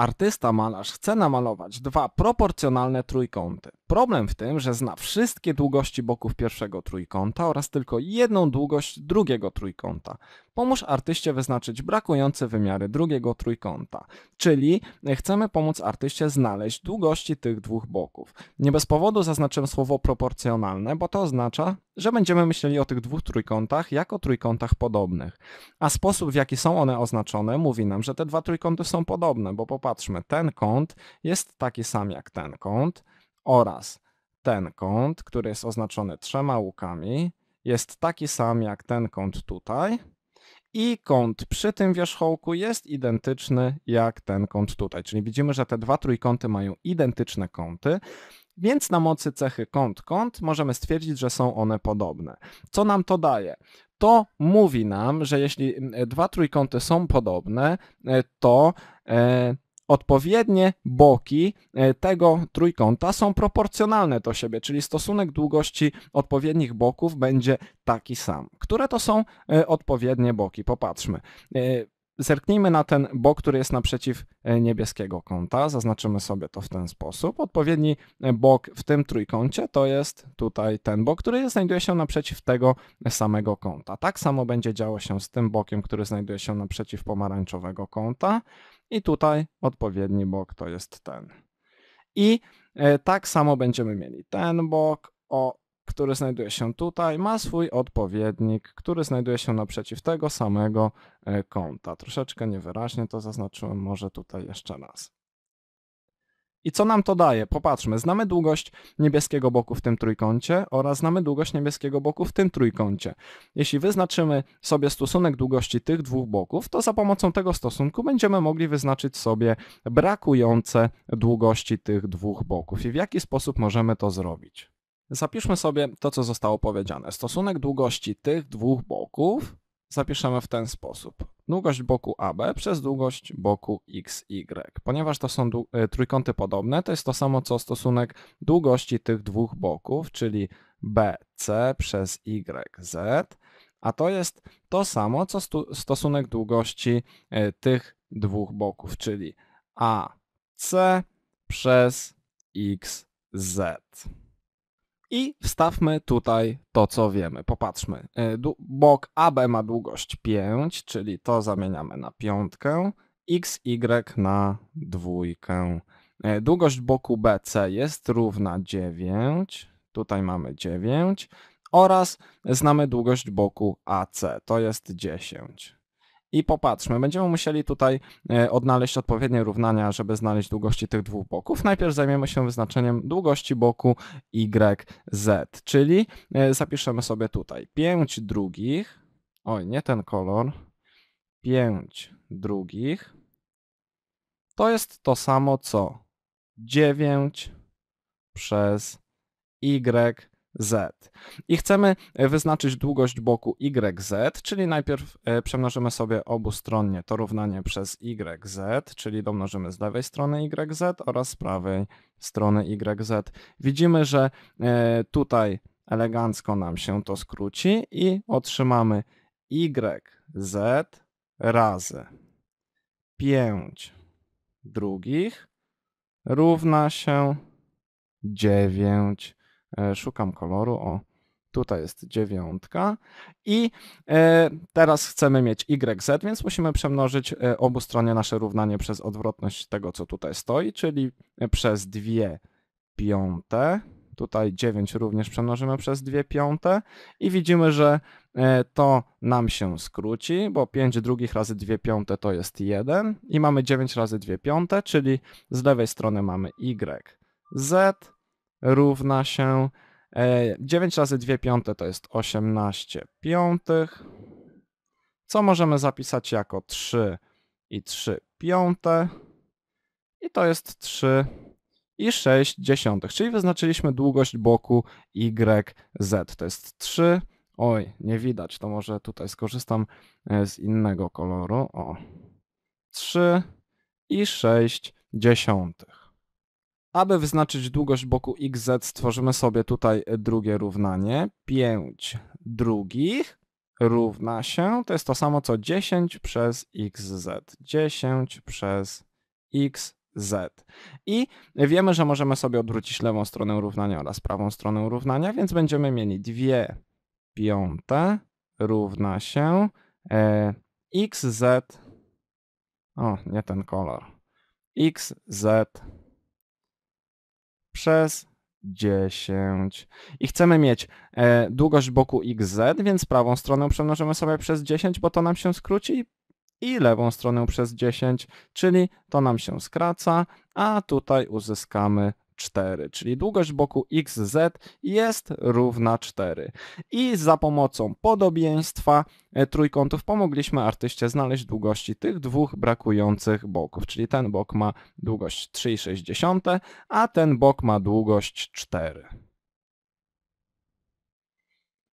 Artysta malarz chce namalować dwa proporcjonalne trójkąty. Problem w tym, że zna wszystkie długości boków pierwszego trójkąta oraz tylko jedną długość drugiego trójkąta. Pomóż artyście wyznaczyć brakujące wymiary drugiego trójkąta, czyli chcemy pomóc artyście znaleźć długości tych dwóch boków. Nie bez powodu zaznaczyłem słowo proporcjonalne, bo to oznacza, że będziemy myśleli o tych dwóch trójkątach jako trójkątach podobnych. A sposób, w jaki są one oznaczone, mówi nam, że te dwa trójkąty są podobne, bo popatrzmy, ten kąt jest taki sam jak ten kąt oraz ten kąt, który jest oznaczony trzema łukami, jest taki sam jak ten kąt tutaj i kąt przy tym wierzchołku jest identyczny jak ten kąt tutaj. Czyli widzimy, że te dwa trójkąty mają identyczne kąty. Więc na mocy cechy kąt-kąt możemy stwierdzić, że są one podobne. Co nam to daje? To mówi nam, że jeśli e, dwa trójkąty są podobne, e, to e, odpowiednie boki tego trójkąta są proporcjonalne do siebie, czyli stosunek długości odpowiednich boków będzie taki sam. Które to są odpowiednie boki? Popatrzmy. Zerknijmy na ten bok, który jest naprzeciw e, niebieskiego kąta. Zaznaczymy sobie to w ten sposób. Odpowiedni e, bok w tym trójkącie to jest tutaj ten bok, który znajduje się naprzeciw tego samego kąta. Tak samo będzie działo się z tym bokiem, który znajduje się naprzeciw pomarańczowego kąta. I tutaj odpowiedni bok to jest ten. I e, tak samo będziemy mieli ten bok o który znajduje się tutaj, ma swój odpowiednik, który znajduje się naprzeciw tego samego e, kąta. Troszeczkę niewyraźnie to zaznaczyłem, może tutaj jeszcze raz. I co nam to daje? Popatrzmy, znamy długość niebieskiego boku w tym trójkącie oraz znamy długość niebieskiego boku w tym trójkącie. Jeśli wyznaczymy sobie stosunek długości tych dwóch boków, to za pomocą tego stosunku będziemy mogli wyznaczyć sobie brakujące długości tych dwóch boków. I w jaki sposób możemy to zrobić? Zapiszmy sobie to, co zostało powiedziane. Stosunek długości tych dwóch boków zapiszemy w ten sposób. Długość boku AB przez długość boku XY. Ponieważ to są e, trójkąty podobne, to jest to samo co stosunek długości tych dwóch boków, czyli BC przez YZ, a to jest to samo co stosunek długości e, tych dwóch boków, czyli AC przez XZ. I wstawmy tutaj to, co wiemy. Popatrzmy. Y, bok AB ma długość 5, czyli to zamieniamy na piątkę. XY na dwójkę. Y, długość boku BC jest równa 9. Tutaj mamy 9. Oraz znamy długość boku AC, to jest 10 i popatrzmy, będziemy musieli tutaj e, odnaleźć odpowiednie równania, żeby znaleźć długości tych dwóch boków. Najpierw zajmiemy się wyznaczeniem długości boku YZ, czyli e, zapiszemy sobie tutaj 5 drugich, oj nie ten kolor, 5 drugich, to jest to samo co 9 przez y z. I chcemy e, wyznaczyć długość boku YZ, czyli najpierw e, przemnożymy sobie obustronnie to równanie przez YZ, czyli domnożymy z lewej strony YZ oraz z prawej strony YZ. Widzimy, że e, tutaj elegancko nam się to skróci i otrzymamy YZ razy 5 drugich równa się 9 E, szukam koloru, o, tutaj jest dziewiątka i e, teraz chcemy mieć YZ, więc musimy przemnożyć e, obustronnie nasze równanie przez odwrotność tego, co tutaj stoi, czyli przez 2 piąte. Tutaj 9 również przemnożymy przez 2 piąte i widzimy, że to nam się skróci, bo 5 drugich razy 2 piąte to jest 1 i mamy 9 razy 2 piąte, czyli z lewej strony mamy YZ równa się 9 e, razy 2 piąte to jest 18 piątych, co możemy zapisać jako 3 i 3 piąte i to jest 3 i 6 dziesiątych, czyli wyznaczyliśmy długość boku YZ. To jest 3, oj, nie widać, to może tutaj skorzystam e, z innego koloru, o, 3 i 6 dziesiątych. Aby wyznaczyć długość boku xz stworzymy sobie tutaj e, drugie równanie. 5 drugich równa się, to jest to samo co 10 przez xz. 10 przez xz. I wiemy, że możemy sobie odwrócić lewą stronę równania oraz prawą stronę równania, więc będziemy mieli 2 piąte równa się e, xz, o nie ten kolor, xz przez 10. I chcemy mieć e, długość boku XZ, więc prawą stronę przemnożymy sobie przez 10, bo to nam się skróci i lewą stronę przez 10, czyli to nam się skraca, a tutaj uzyskamy 4, czyli długość boku xz jest równa 4. I za pomocą podobieństwa e, trójkątów pomogliśmy artyście znaleźć długości tych dwóch brakujących boków, czyli ten bok ma długość 3,6, a ten bok ma długość 4.